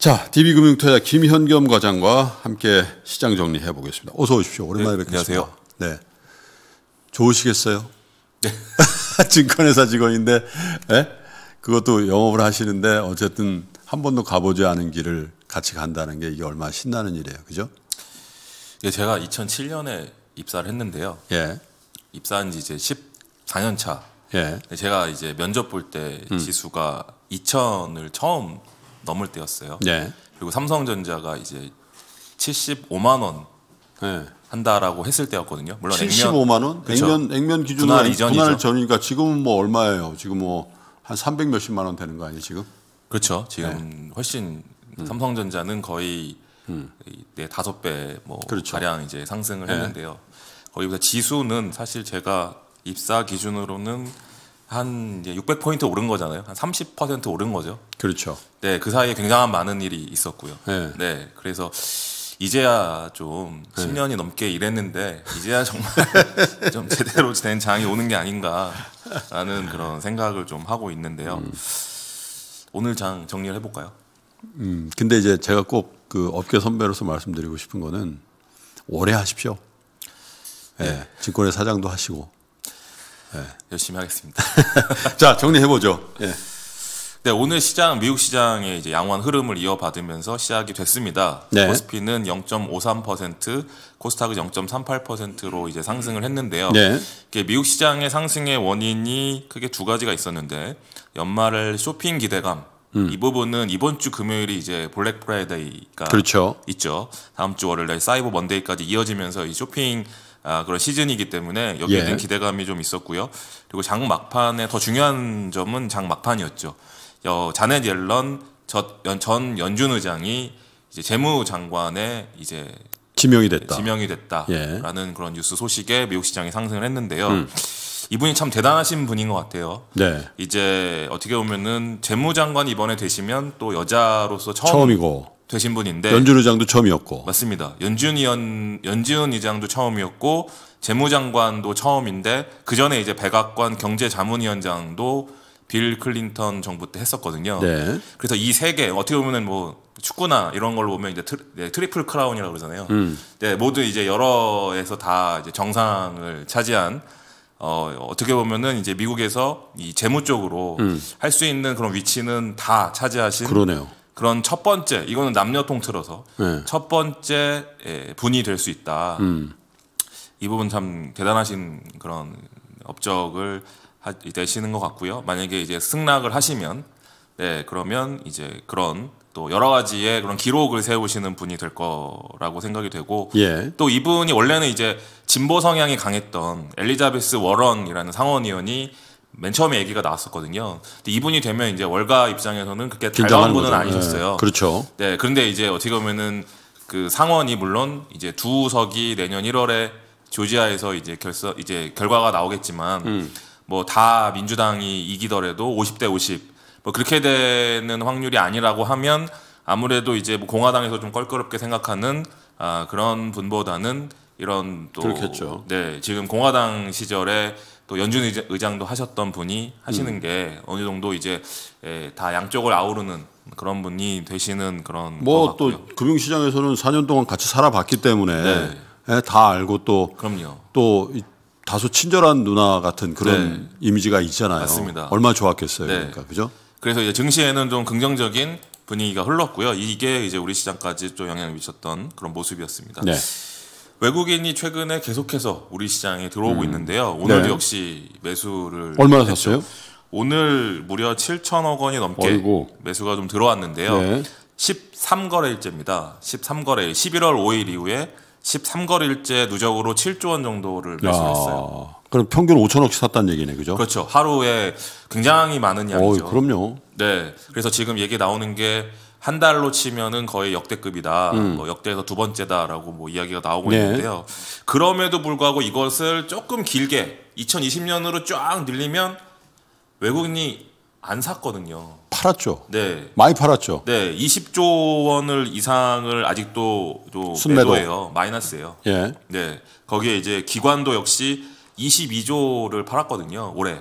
자, DB금융투자 김현겸 과장과 함께 시장 정리해 보겠습니다. 어서 오십시오. 오랜만에 네, 뵙겠습니다. 안녕하세요. 네. 좋으시겠어요? 네. 증권회사 직원인데, 네? 그것도 영업을 하시는데 어쨌든 한 번도 가보지 않은 길을 같이 간다는 게 이게 얼마나 신나는 일이에요. 그죠? 예, 제가 2007년에 입사를 했는데요. 예. 입사한 지 이제 14년 차. 예. 네, 제가 이제 면접 볼때 음. 지수가 2000을 처음 넘을 때였어요. 네. 그리고 삼성전자가 이제 75만 원 네. 한다라고 했을 때였거든요. 물론 75만 원? 그렇죠. 액면 액면 기준으로 분할, 이전이죠. 분할 전이니까 지금은 뭐 얼마예요? 지금 뭐 한 300 몇십만 원 되는 거 아니에요, 지금? 그렇죠. 지금 네. 훨씬 음. 삼성전자는 거의 음. 네, 다섯 배뭐 그렇죠. 가량 이제 상승을 했는데요. 거기보다 지수는 사실 제가 입사 기준으로는 한 이제 600포인트 오른 거잖아요. 한 30% 오른 거죠. 그렇죠. 네, 그 사이에 굉장한 많은 일이 있었고요. 네. 네 그래서 이제야 좀 네. 10년이 넘게 일했는데 이제야 정말 좀 제대로 된 장이 오는 게 아닌가라는 그런 생각을 좀 하고 있는데요. 음. 오늘 장 정리를 해볼까요? 음, 근데 이제 제가 꼭 그 업계 선배로서 말씀드리고 싶은 거는 오래 하십시오. 예, 네. 증권의 사장도 하시고 네. 열심히 하겠습니다. 자 정리해 보죠. 네. 예. 네 오늘 시장 미국 시장의 이제 양호한 흐름을 이어받으면서 시작이 됐습니다. 네. 코스피는 0.53%, 코스닥은 0.38%로 이제 상승을 했는데요. 네. 이게 미국 시장의 상승의 원인이 크게 두 가지가 있었는데 연말을 쇼핑 기대감 음. 이 부분은 이번 주 금요일이 이제 블랙 프라이데이가 그렇죠. 있죠. 다음 주월요일 사이버 먼데이까지 이어지면서 이 쇼핑 아, 그런 시즌이기 때문에 여기에 대한 예. 기대감이 좀 있었고요. 그리고 장 막판에 더 중요한 점은 장 막판이었죠. 어, 자넷 옐런 전 연준 의장이 이제 재무장관에 이제 지명이 됐다. 지명이 됐다라는 예. 그런 뉴스 소식에 미국 시장이 상승을 했는데요. 음. 이분이 참 대단하신 분인 것 같아요. 네. 이제 어떻게 보면은 재무장관 이번에 되시면 또 여자로서 처음 이고 되신 분인데 연준 의장도 처음이었고 맞습니다. 연준 의원 연준 의장도 처음이었고 재무장관도 처음인데 그 전에 이제 백악관 경제자문위원장도 빌 클린턴 정부 때 했었거든요. 네. 그래서 이 세 개 어떻게 보면은 뭐 축구나 이런 걸로 보면 이제 트리, 네, 플 크라운이라고 그러잖아요. 음. 네, 모두 이제 여러에서 다 이제 정상을 차지한 어, 어떻게 보면은 이제 미국에서 이 재무 쪽으로 음. 할수 있는 그런 위치는 다 차지하신 그러네요. 그런 첫 번째 이거는 남녀 통틀어서 네. 첫 번째 예, 분이 될 수 있다. 음. 이 부분 참 대단하신 그런 업적을 하, 내시는 것 같고요. 만약에 이제 승낙을 하시면 네 그러면 이제 그런 또 여러 가지의 그런 기록을 세우시는 분이 될 거라고 생각이 되고 예. 또 이분이 원래는 이제 진보 성향이 강했던 엘리자베스 워런이라는 상원의원이 맨 처음에 얘기가 나왔었거든요. 근데 이분이 되면 이제 월가 입장에서는 그렇게 달라운 분은 아니셨어요. 네, 그렇죠. 네, 그런데 이제 어떻게 보면은 그 상원이 물론 이제 두 석이 내년 1월에 조지아에서 이제 결서 이제 결과가 나오겠지만 음. 뭐다 민주당이 이기더라도 50대 50뭐 그렇게 되는 확률이 아니라고 하면 아무래도 이제 뭐 공화당에서 좀 껄끄럽게 생각하는 아, 그런 분보다는 이런 또 그렇겠죠. 네, 지금 공화당 시절에 또 연준 의장도 하셨던 분이 하시는 음. 게 어느 정도 이제 예, 다 양쪽을 아우르는 그런 분이 되시는 그런 뭐 또 금융시장에서는 4년 동안 같이 살아봤기 때문에 네. 예, 다 알고 또 그럼요. 또 다소 친절한 누나 같은 그런 네. 이미지가 있잖아요. 맞습니다. 얼마나 좋았겠어요. 네. 그러니까 그죠? 그래서 이제 증시에는 좀 긍정적인 분위기가 흘렀고요. 이게 이제 우리 시장까지 좀 영향을 미쳤던 그런 모습이었습니다. 네. 외국인이 최근에 계속해서 우리 시장에 들어오고 음. 있는데요. 오늘 네. 역시 매수를 얼마 샀어요? 오늘 무려 7천억 원이 넘게 어이구. 매수가 좀 들어왔는데요. 네. 13거래일째입니다. 13거래일 11월 5일 이후에 13거래일째 누적으로 7조 원 정도를 매수했어요. 그럼 평균 5천억씩 샀다는 얘기네, 그죠? 그렇죠. 하루에 굉장히 많은 양이죠. 어이, 그럼요. 네. 그래서 지금 얘기 나오는 게한 달로 치면은 거의 역대급이다. 음. 뭐 역대에서 두 번째다라고 뭐 이야기가 나오고 네. 있는데요. 그럼에도 불구하고 이것을 조금 길게 2020년으로 쫙 늘리면 외국인이 안 샀거든요. 팔았죠. 네. 많이 팔았죠. 네. 20조 원을 이상을 아직도 또 순매도. 매도예요. 마이너스예요. 예. 네. 거기에 이제 기관도 역시 22조를 팔았거든요. 올해.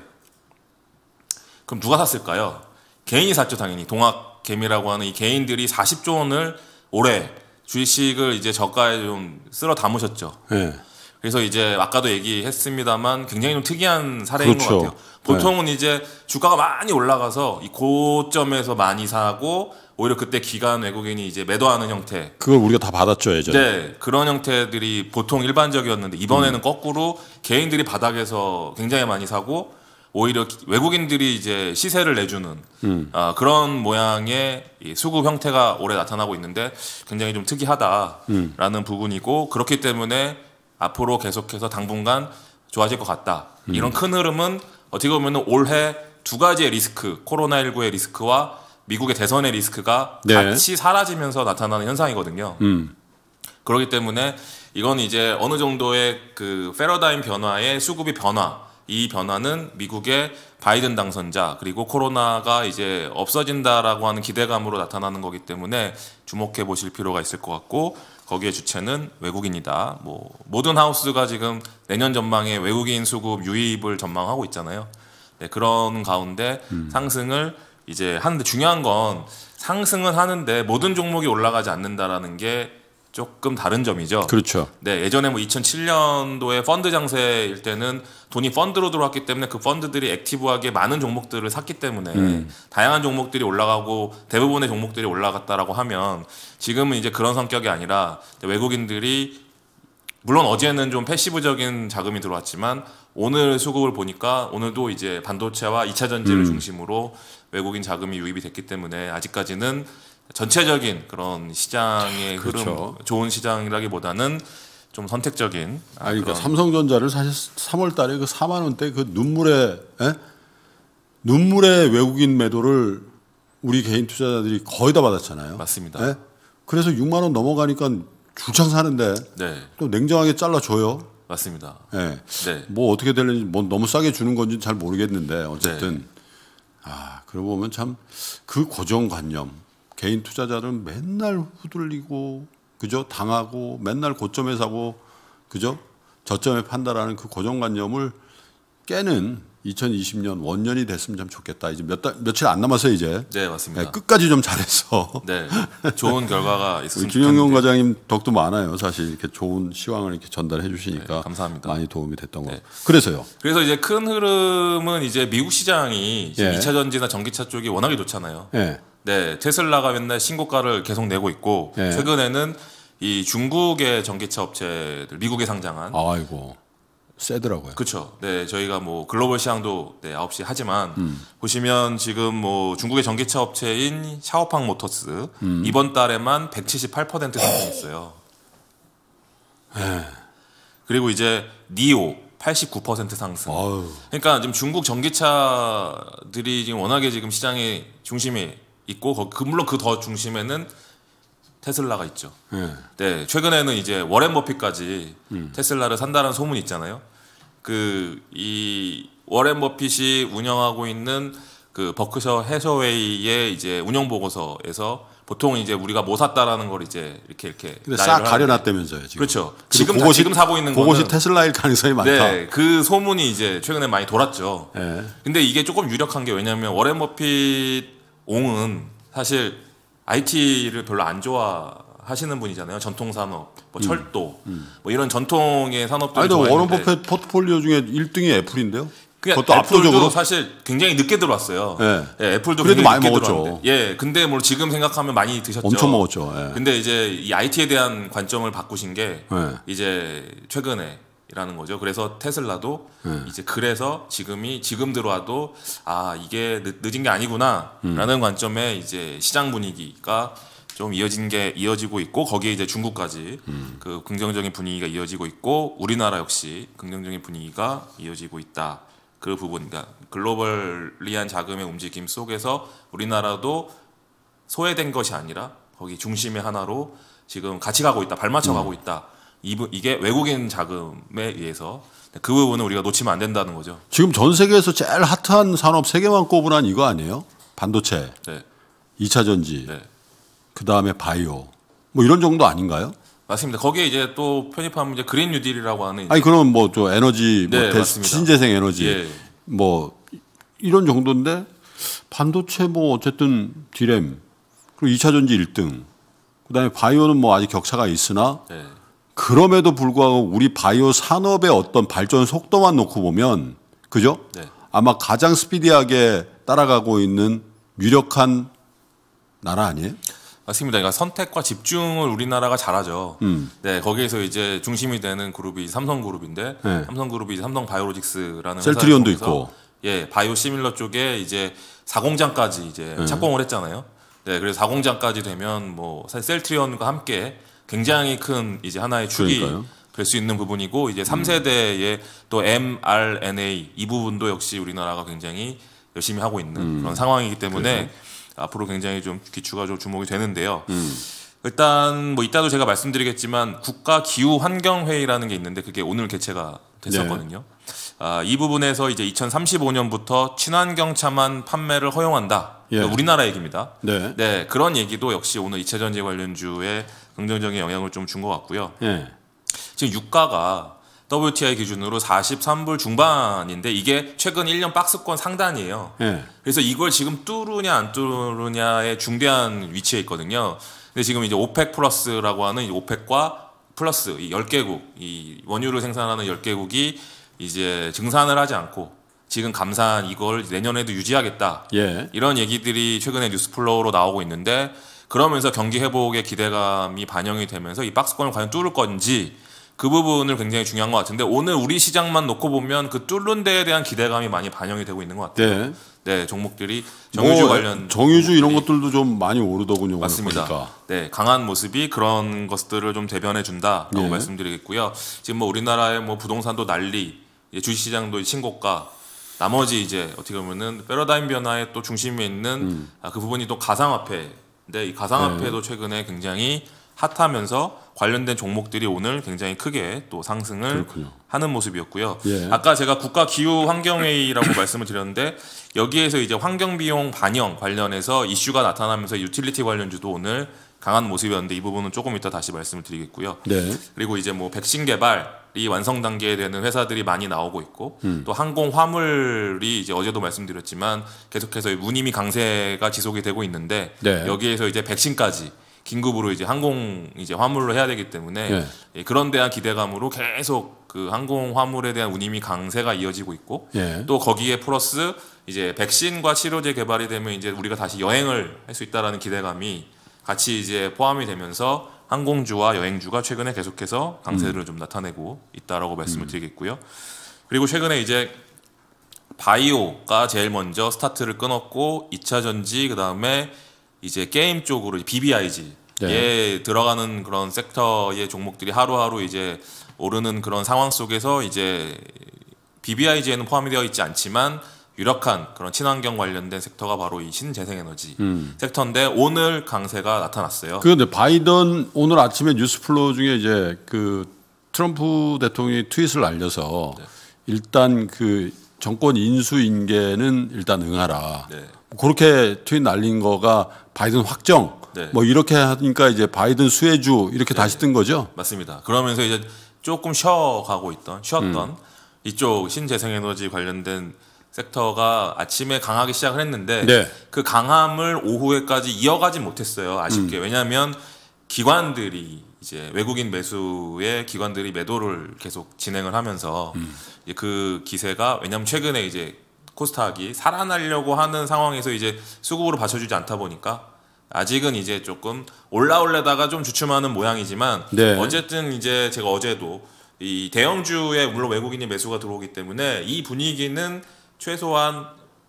그럼 누가 샀을까요? 개인이 샀죠, 당연히. 동학 개미라고 하는 이 개인들이 40조 원을 올해 주식을 이제 저가에 좀 쓸어 담으셨죠. 네. 그래서 이제 아까도 얘기했습니다만 굉장히 좀 특이한 사례인 그렇죠. 것 같아요. 보통은 네. 이제 주가가 많이 올라가서 이 고점에서 많이 사고 오히려 그때 기관 외국인이 이제 매도하는 형태. 그걸 우리가 다 받았죠 예전에. 네, 그런 형태들이 보통 일반적이었는데 이번에는 음. 거꾸로 개인들이 바닥에서 굉장히 많이 사고 오히려 외국인들이 이제 시세를 내주는 음. 어, 그런 모양의 이 수급 형태가 올해 나타나고 있는데 굉장히 좀 특이하다라는 음. 부분이고 그렇기 때문에 앞으로 계속해서 당분간 좋아질 것 같다. 음. 이런 큰 흐름은 어떻게 보면 올해 두 가지의 리스크, 코로나19의 리스크와 미국의 대선의 리스크가 네. 같이 사라지면서 나타나는 현상이거든요. 음. 그렇기 때문에 이건 이제 어느 정도의 그 패러다임 변화의 수급이 변화 이 변화는 미국의 바이든 당선자 그리고 코로나가 이제 없어진다라고 하는 기대감으로 나타나는 거기 때문에 주목해 보실 필요가 있을 것 같고 거기에 주체는 외국인이다. 뭐 모든 하우스가 지금 내년 전망에 외국인 수급 유입을 전망하고 있잖아요. 네, 그런 가운데 음. 상승을 이제 하는데 중요한 건 상승은 하는데 모든 종목이 올라가지 않는다라는 게 조금 다른 점이죠. 그렇죠. 네, 예전에 뭐 2007년도에 펀드 장세일 때는 돈이 펀드로 들어왔기 때문에 그 펀드들이 액티브하게 많은 종목들을 샀기 때문에 음. 다양한 종목들이 올라가고 대부분의 종목들이 올라갔다라고 하면 지금은 이제 그런 성격이 아니라 외국인들이 물론 어제는 좀 패시브적인 자금이 들어왔지만 오늘 수급을 보니까 오늘도 이제 반도체와 이차 전지를 음. 중심으로 외국인 자금이 유입이 됐기 때문에 아직까지는 전체적인 그런 시장의 아, 흐름 그렇죠. 좋은 시장이라기보다는 좀 선택적인 아 그러니까 삼성전자를 사실 3월 달에 그 4만 원대 그 눈물의 에? 예? 눈물의 외국인 매도를 우리 개인 투자자들이 거의 다 받았잖아요. 맞습니다. 에? 예? 그래서 6만 원 넘어가니까 주창 사는데 네. 또 냉정하게 잘라줘요. 맞습니다. 네. 네. 뭐 어떻게 되는지뭐 너무 싸게 주는 건지 잘 모르겠는데 어쨌든 네. 아 그러고 보면 참 그 고정관념 개인 투자자는 맨날 후들리고 그죠? 당하고 맨날 고점에 사고 그죠? 저점에 판다라는 그 고정관념을 깨는 2020년 원년이 됐으면 참 좋겠다. 이제 몇 달, 며칠 안 남았어요, 이제. 네, 맞습니다. 네, 끝까지 좀 잘해서. 네. 좋은 결과가 있었으면 김영용 과장님 덕도 많아요. 사실 이렇게 좋은 시황을 이렇게 전달해 주시니까. 네, 감사합니다. 많이 도움이 됐던 거. 네. 그래서요. 그래서 이제 큰 흐름은 이제 미국 시장이 이제 예. 2차 전지나 전기차 쪽이 워낙에 좋잖아요. 예. 네, 테슬라가 맨날 신고가를 계속 내고 있고 네. 최근에는 이 중국의 전기차 업체들 미국에 상장한 아이고 세더라고요. 그렇죠. 네, 저희가 뭐 글로벌 시장도 네, 9시 하지만 음. 보시면 지금 뭐 중국의 전기차 업체인 샤오팡 모터스 음. 이번 달에만 178% 상승했어요. 네. 그리고 이제 니오 89% 상승. 아유. 그러니까 지금 중국 전기차들이 지금 워낙에 지금 시장의 중심이 있고 그 물론 그 더 중심에는 테슬라가 있죠. 네. 네. 최근에는 이제 워렌 버핏까지 음. 테슬라를 산다는 소문이 있잖아요. 그 이 워렌 버핏이 운영하고 있는 그 버크셔 해서웨이의 이제 운영 보고서에서 보통 이제 우리가 뭐 샀다라는 걸 이제 이렇게 이렇게 싹 가려놨다면서요 지금 그렇죠 지금 그것이, 지금 사고 있는 그것이 테슬라일 가능성이 많다 네, 그 소문이 이제 최근에 많이 돌았죠 네. 근데 이게 조금 유력한 게 왜냐하면 워렌 버핏 옹은 사실 IT를 별로 안 좋아하시는 분이잖아요. 전통 산업, 뭐 음. 철도, 음. 음. 뭐 이런 전통의 산업들. 아니, 워런 버핏 포트폴리오 중에 1등이 애플인데요. 그것도 압도적으로 사실 굉장히 늦게 들어왔어요. 네. 예, 애플도 그래도 많이 먹었죠. 들어왔는데. 예, 근데 뭐 지금 생각하면 많이 드셨죠. 엄청 먹었죠. 예. 근데 이제 이 IT에 대한 관점을 바꾸신 게 예. 이제 최근에 이라는 거죠. 그래서 테슬라도 네. 이제 그래서 지금이 지금 들어와도 아 이게 늦, 은게 아니구나라는 음. 관점에 이제 시장 분위기가 좀 이어진 게 이어지고 있고 거기에 이제 중국까지 음. 그 긍정적인 분위기가 이어지고 있고 우리나라 역시 긍정적인 분위기가 이어지고 있다. 그 부분 그러니까 글로벌리한 자금의 움직임 속에서 우리나라도 소외된 것이 아니라 거기 중심의 하나로 지금 같이 가고 있다. 발맞춰 가고 음. 있다. 이게 외국인 자금에 의해서 그 부분은 우리가 놓치면 안 된다는 거죠. 지금 전 세계에서 제일 핫한 산업 세 개만 꼽으란 이거 아니에요? 반도체, 네. 2차 전지, 네. 그 다음에 바이오, 뭐 이런 정도 아닌가요? 맞습니다. 거기에 이제 또 편입하면 이제 그린 뉴딜이라고 하는 아니 그럼 뭐저 에너지, 뭐 네, 신재생 에너지, 예. 뭐 이런 정도인데 반도체 뭐 어쨌든 디램 그리고 2차 전지 1등, 그 다음에 바이오는 뭐 아직 격차가 있으나. 네. 그럼에도 불구하고 우리 바이오 산업의 어떤 발전 속도만 놓고 보면 그죠? 네. 아마 가장 스피디하게 따라가고 있는 유력한 나라 아니에요? 맞습니다. 그러니까 선택과 집중을 우리나라가 잘하죠. 음. 네, 거기에서 이제 중심이 되는 그룹이 삼성그룹인데 네. 삼성그룹이 삼성바이오로직스라는 셀트리온도 있고 예, 바이오 시밀러 쪽에 이제 사공장까지 이제 네. 착공을 했잖아요. 네, 그래서 사공장까지 되면 뭐 셀트리온과 함께 굉장히 큰 이제 하나의 축이 될 수 있는 부분이고 이제 3세대의 또 mRNA 이 부분도 역시 우리나라가 굉장히 열심히 하고 있는 음. 그런 상황이기 때문에 그래서. 앞으로 굉장히 좀 기추가 좀 주목이 되는데요. 음. 일단 뭐 이따도 제가 말씀드리겠지만 국가 기후 환경 회의라는 게 있는데 그게 오늘 개최가 됐었거든요. 네. 아, 이 부분에서 이제 2035년부터 친환경 차만 판매를 허용한다. 예. 우리나라 얘기입니다. 네. 네. 그런 얘기도 역시 오늘 이차 전지 관련주의 긍정적인 영향을 좀 준 것 같고요. 네. 지금 유가가 WTI 기준으로 43불 중반인데 이게 최근 1년 박스권 상단이에요. 네. 그래서 이걸 지금 뚫으냐 안 뚫으냐의 중대한 위치에 있거든요. 근데 지금 이제 오펙 플러스라고 하는 오펙과 플러스 이 10개국 이 원유를 생산하는 10개국이 이제 증산을 하지 않고 지금 감산 이걸 내년에도 유지하겠다. 예. 이런 얘기들이 최근에 뉴스플로우로 나오고 있는데 그러면서 경기 회복의 기대감이 반영이 되면서 이 박스권을 과연 뚫을 건지 그 부분을 굉장히 중요한 것 같은데 오늘 우리 시장만 놓고 보면 그 뚫는 데에 대한 기대감이 많이 반영이 되고 있는 것 같아요. 네. 네 종목들이 뭐 정유주 뭐, 관련 정유주 이런 것들도 좀 많이 오르더군요. 맞습니다. 보니까. 네, 강한 모습이 그런 것들을 좀 대변해 준다라고 네. 말씀드리겠고요. 지금 뭐 우리나라의 뭐 부동산도 난리, 주식시장도 신고가 나머지 이제 어떻게 보면은 패러다임 변화의 또 중심에 있는 음. 아, 그 부분이 또 가상화폐 근데 이 가상화폐도 네. 최근에 굉장히 핫하면서 관련된 종목들이 오늘 굉장히 크게 또 상승을 그렇군요. 하는 모습이었고요. 예. 아까 제가 국가 기후 환경 회의라고 말씀을 드렸는데 여기에서 이제 환경 비용 반영 관련해서 이슈가 나타나면서 유틸리티 관련주도 오늘 강한 모습이었는데 이 부분은 조금 이따 다시 말씀을 드리겠고요. 네. 그리고 이제 뭐 백신 개발이 완성 단계에 되는 회사들이 많이 나오고 있고 음. 또 항공 화물이 이제 어제도 말씀드렸지만 계속해서 무늬미 강세가 지속이 되고 있는데 네. 여기에서 이제 백신까지 긴급으로 이제 항공 이제 화물로 해야 되기 때문에 네. 예, 그런 대한 기대감으로 계속 그 항공 화물에 대한 운임이 강세가 이어지고 있고 네. 또 거기에 플러스 이제 백신과 치료제 개발이 되면 이제 우리가 다시 여행을 할 수 있다라는 기대감이 같이 이제 포함이 되면서 항공주와 여행주가 최근에 계속해서 강세를 음. 좀 나타내고 있다라고 말씀을 음. 드리겠고요. 그리고 최근에 이제 바이오가 제일 먼저 스타트를 끊었고 2차 전지 그다음에 이제 게임 쪽으로 BBIG 예 네. 들어가는 그런 섹터의 종목들이 하루하루 이제 오르는 그런 상황 속에서 이제 BBIG에는 포함이 되어 있지 않지만 유력한 그런 친환경 관련된 섹터가 바로 이 신재생에너지 음. 섹터인데 오늘 강세가 나타났어요. 그런데 바이든 오늘 아침에 뉴스플로 중에 이제 그 트럼프 대통령이 트윗을 알려서 네. 일단 그 정권 인수 인계는 일단 응하라. 네. 그렇게 트윗 날린 거가 바이든 확정. 네. 뭐 이렇게 하니까 이제 바이든 수혜주 이렇게 네. 다시 뜬 거죠. 맞습니다. 그러면서 이제 조금 쉬어가고 있던 쉬었던 음. 이쪽 신재생에너지 관련된 섹터가 아침에 강하게 시작을 했는데 네. 그 강함을 오후에까지 이어가지 못했어요. 아쉽게. 음. 왜냐하면 기관들이 이제 외국인 매수의 기관들이 매도를 계속 진행을 하면서 음. 그 기세가 왜냐하면 최근에 이제 코스닥이 살아나려고 하는 상황에서 이제 수급으로 받쳐주지 않다 보니까 아직은 이제 조금 올라올려다가 좀 주춤하는 모양이지만 네. 어쨌든 이제 제가 어제도 이 대형주에 물론 외국인이 매수가 들어오기 때문에 이 분위기는 최소한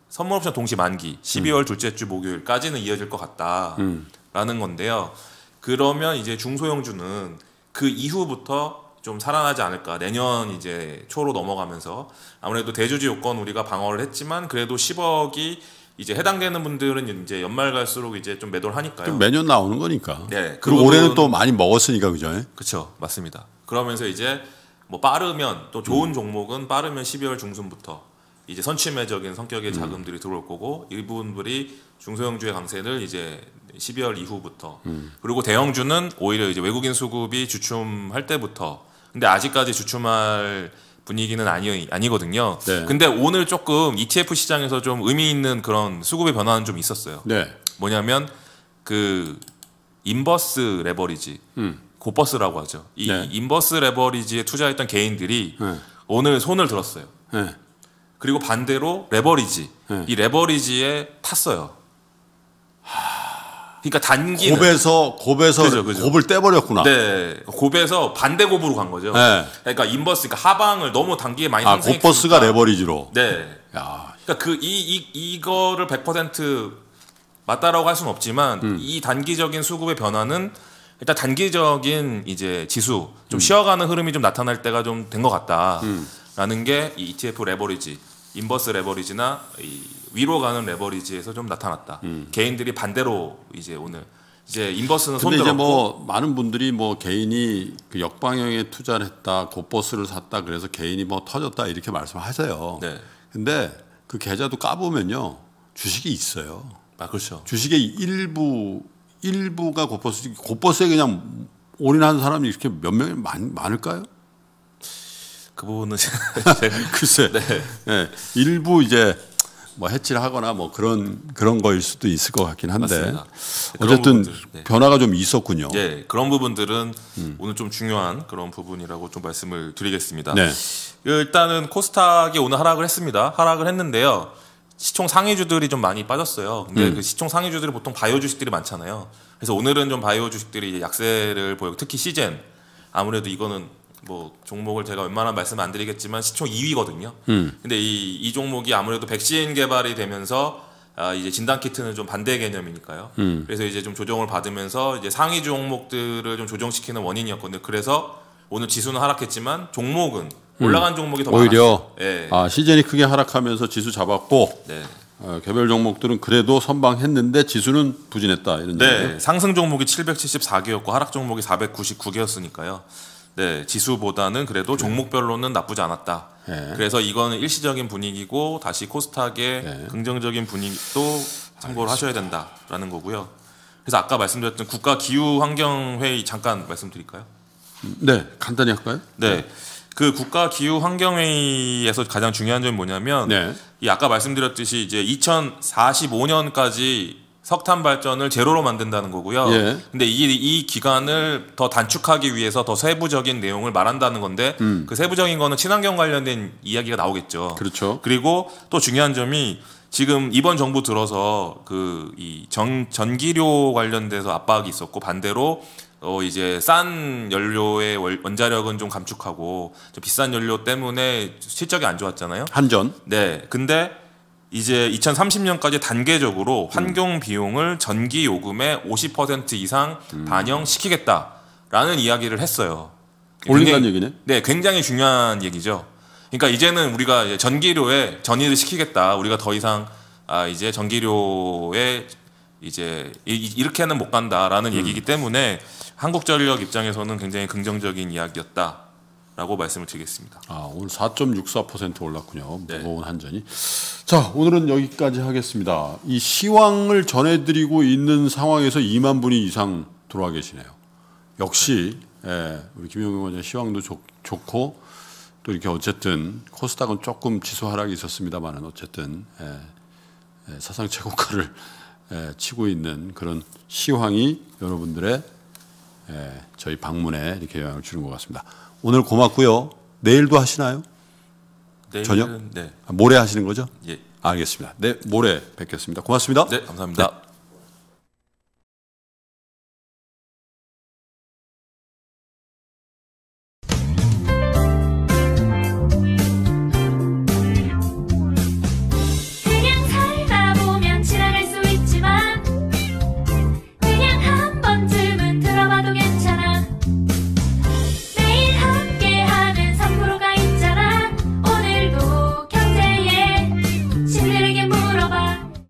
선물 옵션 동시 만기 12월 음. 둘째 주 목요일까지는 이어질 것 같다라는 음. 건데요. 그러면 이제 중소형주는 그 이후부터 좀 살아나지 않을까. 내년 이제 초로 넘어가면서 아무래도 대주주 요건 우리가 방어를 했지만 그래도 10억이 이제 해당되는 분들은 이제 연말 갈수록 이제 좀 매도를 하니까요. 매년 나오는 거니까. 네. 그리고 올해는 또 많이 먹었으니까 그죠? 그렇죠. 맞습니다. 그러면서 이제 뭐 빠르면 또 좋은 음. 종목은 빠르면 12월 중순부터 이제 선취매적인 성격의 음. 자금들이 음. 들어올 거고 일부분들이 중소형주의 강세를 이제 12월 이후부터 음. 그리고 대형주는 오히려 이제 외국인 수급이 주춤할 때부터 근데 아직까지 주춤할 분위기는 아니 아니거든요. 네. 근데 오늘 조금 ETF 시장에서 좀 의미 있는 그런 수급의 변화는 좀 있었어요. 네. 뭐냐면 그 인버스 레버리지 음. 고버스라고 하죠. 이 네. 인버스 레버리지에 투자했던 개인들이 네. 오늘 손을 들었어요. 네. 그리고 반대로 레버리지. 네. 이 레버리지에 탔어요. 그러니까 단기 곱에서 곱에서 그죠, 그죠. 곱을 떼버렸구나. 네, 곱에서 반대 곱으로 간 거죠. 네. 그러니까 인버스, 그러니까 하방을 너무 단기에 많이 아, 곱버스가 레버리지로. 네. 야. 그러니까 그 이 이 이, 거를 100% 맞다라고 할 수는 없지만 음. 이 단기적인 수급의 변화는 일단 단기적인 이제 지수 좀 음. 쉬어가는 흐름이 좀 나타날 때가 좀 된 것 같다라는 음. 게이 ETF 레버리지. 인버스 레버리지나 위로 가는 레버리지에서 좀 나타났다. 음. 개인들이 반대로 이제 오늘 이제 인버스는 손들고 이제 뭐 많은 분들이 뭐 개인이 그 역방향에 투자를 했다, 곧버스를 샀다, 그래서 개인이 뭐 터졌다 이렇게 말씀하세요. 네. 근데 그 계좌도 까보면요 주식이 있어요. 아 그렇죠. 주식의 일부 일부가 곧버스 곧버스에 그냥 올인하는 사람이 이렇게 몇 명이 많, 많을까요? 그 부분은 글쎄, 네. 네. 일부 이제 뭐 해치하거나 뭐 그런 그런 거일 수도 있을 것 같긴 한데 맞습니다. 어쨌든 부분들, 네. 변화가 좀 있었군요. 네, 그런 부분들은 음. 오늘 좀 중요한 그런 부분이라고 좀 말씀을 드리겠습니다. 네. 일단은 코스닥이 오늘 하락을 했습니다. 하락을 했는데요. 시총 상위주들이 좀 많이 빠졌어요. 근데 음. 그 시총 상위주들이 보통 바이오 주식들이 많잖아요. 그래서 오늘은 좀 바이오 주식들이 약세를 보여 특히 시젠 아무래도 이거는 뭐 종목을 제가 웬만한 말씀 안 드리겠지만 시총 2위거든요. 음. 근데 이, 이 종목이 아무래도 백신 개발이 되면서 아, 이제 진단 키트는 좀 반대 개념이니까요. 음. 그래서 이제 좀 조정을 받으면서 이제 상위 종목들을 좀 조정시키는 원인이었거든요. 그래서 오늘 지수는 하락했지만 종목은 음. 올라간 음. 종목이 더 오히려 네. 아 시즌이 크게 하락하면서 지수 잡았고 네. 어, 개별 종목들은 그래도 선방했는데 지수는 부진했다 이런 네. 얘기예요? 상승 종목이 774개였고 하락 종목이 499개였으니까요. 네, 지수보다는 그래도 그 종목별로는 나쁘지 않았다. 네. 그래서 이거는 일시적인 분위기고 다시 코스닥의 네. 예. 긍정적인 분위기도 참고를 알 하셔야 된다라는 거고요. 그래서 아까 말씀드렸던 국가 기후 환경 회의 잠깐 말씀드릴까요? 네, 간단히 할까요? 네. 네. 그 국가 기후 환경 회의에서 가장 중요한 점이 뭐냐면 네. 이 아까 말씀드렸듯이 이제 2045년까지 석탄 발전을 제로로 만든다는 거고요. 예. 근데 이, 이 기간을 더 단축하기 위해서 더 세부적인 내용을 말한다는 건데 음. 그 세부적인 거는 친환경 관련된 이야기가 나오겠죠. 그렇죠. 그리고 또 중요한 점이 지금 이번 정부 들어서 그 이 전기료 관련돼서 압박이 있었고 반대로 어 이제 싼 연료의 원자력은 좀 감축하고 좀 비싼 연료 때문에 실적이 안 좋았잖아요. 한전. 네. 근데 이제 2030년까지 단계적으로 음. 환경 비용을 전기 요금의 50% 이상 음. 반영시키겠다라는 이야기를 했어요. 올린다는 얘기네? 네, 굉장히 중요한 얘기죠. 그러니까 이제는 우리가 이제 전기료에 전이를 시키겠다. 우리가 더 이상 아 이제 전기료에 이제 이렇게는 못 간다라는 음. 얘기이기 때문에 한국전력 입장에서는 굉장히 긍정적인 이야기였다. 라고 말씀을 드리겠습니다. 아, 오늘 4.64% 올랐군요. 네. 무거운 한전이. 자, 오늘은 여기까지 하겠습니다. 이 시황을 전해드리고 있는 상황에서 2만 분이 이상 들어와 계시네요. 역시, 예, 우리 김용경 원장 시황도 좋, 좋고, 또 이렇게 어쨌든 코스닥은 조금 지수 하락이 있었습니다만은 어쨌든 예, 예, 사상 최고가를 예, 치고 있는 그런 시황이 여러분들의 예, 저희 방문에 이렇게 영향을 주는 것 같습니다. 오늘 고맙고요. 내일도 하시나요? 내일은, 저녁? 네. 아, 모레 하시는 거죠? 예. 알겠습니다. 네, 모레 뵙겠습니다. 고맙습니다. 네, 감사합니다. 네.